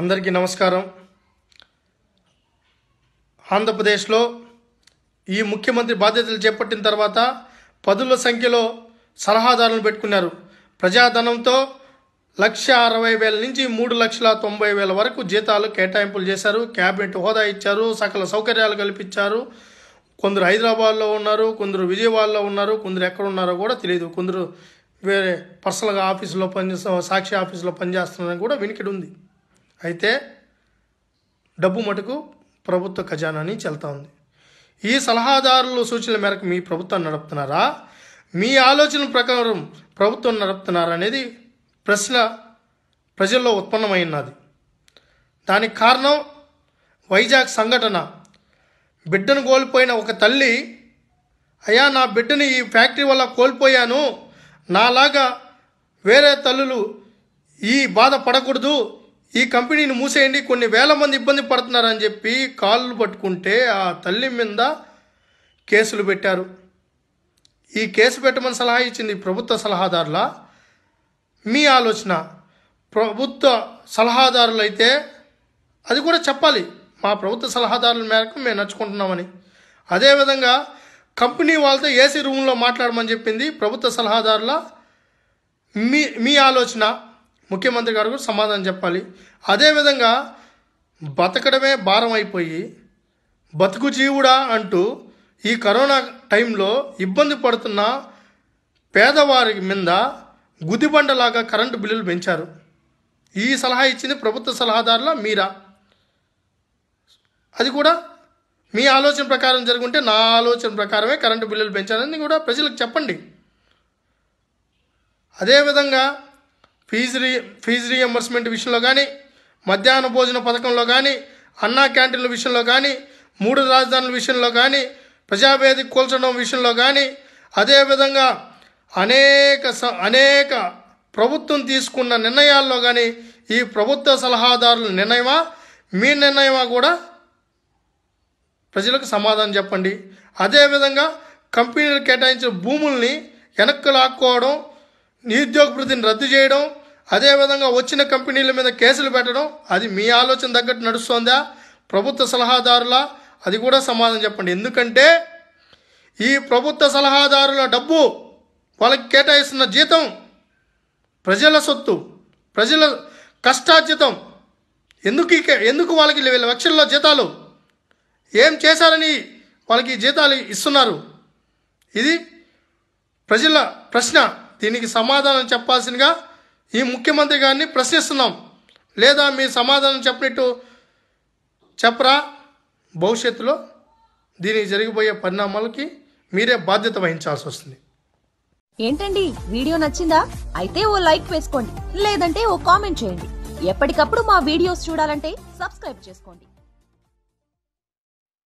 అందరికీ నమస్కారం ఆంధ్రప్రదేశ్లో ఈ ముఖ్యమంత్రి బాధ్యతలు చేపట్టిన తర్వాత పదుల సంఖ్యలో సలహాదారులను పెట్టుకున్నారు ప్రజాధనంతో లక్ష అరవై వేల నుంచి మూడు లక్షల తొంభై వేల వరకు జీతాలు కేటాయింపులు చేశారు క్యాబినెట్ హోదా ఇచ్చారు సకల సౌకర్యాలు కల్పించారు కొందరు హైదరాబాద్లో ఉన్నారు కొందరు విజయవాడలో ఉన్నారు కొందరు ఎక్కడ ఉన్నారో కూడా తెలియదు కొందరు వేరే పర్సనల్గా ఆఫీసులో పనిచేస్తా సాక్షి ఆఫీసులో పనిచేస్తున్నారని కూడా వినికిడి ఉంది అయితే డబ్బు మటుకు ప్రభుత్వ ఖజానాని చెల్తా ఉంది ఈ సలహాదారులు సూచనల మేరకు మీ ప్రభుత్వం నడుపుతున్నారా మీ ఆలోచన ప్రకారం ప్రభుత్వం నడుపుతున్నారా అనేది ప్రశ్న ప్రజల్లో ఉత్పన్నమైనది దానికి కారణం వైజాగ్ సంఘటన బిడ్డను కోల్పోయిన ఒక తల్లి అయ్యా నా బిడ్డని ఈ ఫ్యాక్టరీ వల్ల కోల్పోయాను నాలాగా వేరే తల్లులు ఈ బాధ పడకూడదు ఈ కంపెనీని మూసేయండి కొన్ని వేల మంది ఇబ్బంది పడుతున్నారని చెప్పి కాళ్ళు పట్టుకుంటే ఆ తల్లి మీద కేసులు పెట్టారు ఈ కేసు పెట్టమని సలహా ఇచ్చింది ప్రభుత్వ సలహాదారుల మీ ఆలోచన ప్రభుత్వ సలహాదారులైతే అది కూడా చెప్పాలి మా ప్రభుత్వ సలహాదారుల మేరకు మేము నడుచుకుంటున్నామని అదేవిధంగా కంపెనీ వాళ్ళతో ఏసీ రూమ్లో మాట్లాడమని చెప్పింది ప్రభుత్వ సలహాదారుల మీ మీ ఆలోచన ముఖ్యమంత్రి గారు కూడా సమాధానం చెప్పాలి అదేవిధంగా బతకడమే భారం అయిపోయి బతుకు జీవుడా అంటూ ఈ కరోనా టైంలో ఇబ్బంది పడుతున్న పేదవారి మీద గుదిబండలాగా కరెంటు బిల్లులు పెంచారు ఈ సలహా ఇచ్చింది ప్రభుత్వ సలహాదారుల మీరా అది కూడా మీ ఆలోచన ప్రకారం జరుగుంటే నా ఆలోచన ప్రకారమే కరెంటు బిల్లులు పెంచాలని కూడా ప్రజలకు చెప్పండి అదేవిధంగా ఫీజు రీ ఫీజు రీఎంబర్స్మెంట్ విషయంలో కానీ మధ్యాహ్న భోజన పథకంలో కానీ అన్నా క్యాంటీన్ల విషయంలో కానీ మూడు రాజధానుల విషయంలో కానీ ప్రజావేది కూల్చడం విషయంలో కానీ అదేవిధంగా అనేక స అనేక ప్రభుత్వం తీసుకున్న నిర్ణయాల్లో కానీ ఈ ప్రభుత్వ సలహాదారుల నిర్ణయమా మీ నిర్ణయమా కూడా ప్రజలకు సమాధానం చెప్పండి అదేవిధంగా కంపెనీలు కేటాయించిన భూముల్ని వెనక్కి లాక్కోవడం నిరుద్యోగ వృద్ధిని రద్దు చేయడం అదేవిధంగా వచ్చిన కంపెనీల మీద కేసులు పెట్టడం అది మీ ఆలోచన తగ్గట్టు నడుస్తోందా ప్రభుత్వ సలహాదారుల అది కూడా సమాధానం చెప్పండి ఎందుకంటే ఈ ప్రభుత్వ సలహాదారుల డబ్బు వాళ్ళకి కేటాయిస్తున్న జీతం ప్రజల సొత్తు ప్రజల కష్టార్జితం ఎందుకు ఎందుకు వాళ్ళకి లక్షల్లో జీతాలు ఏం చేశారని వాళ్ళకి జీతాలు ఇస్తున్నారు ఇది ప్రజల ప్రశ్న దీనికి సమాధానం చెప్పాల్సిందిగా ఈ ముఖ్యమంత్రి గారిని ప్రశ్నిస్తున్నాం లేదా మీ సమాధానం చెప్పినట్టు చెప్పరా భవిష్యత్తులో దీనికి జరిగిపోయే పరిణామాలకి మీరే బాధ్యత వహించాల్సి వస్తుంది ఏంటండి వీడియో నచ్చిందా అయితే ఓ లైక్ వేసుకోండి లేదంటే ఓ కామెంట్ చేయండి ఎప్పటికప్పుడు మా వీడియోస్ చూడాలంటే సబ్స్క్రైబ్ చేసుకోండి